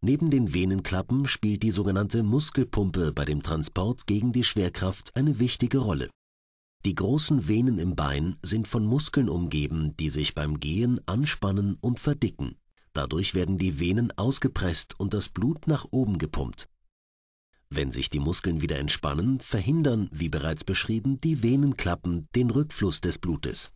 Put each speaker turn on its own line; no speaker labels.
Neben den Venenklappen spielt die sogenannte Muskelpumpe bei dem Transport gegen die Schwerkraft eine wichtige Rolle. Die großen Venen im Bein sind von Muskeln umgeben, die sich beim Gehen anspannen und verdicken. Dadurch werden die Venen ausgepresst und das Blut nach oben gepumpt. Wenn sich die Muskeln wieder entspannen, verhindern, wie bereits beschrieben, die Venenklappen den Rückfluss des Blutes.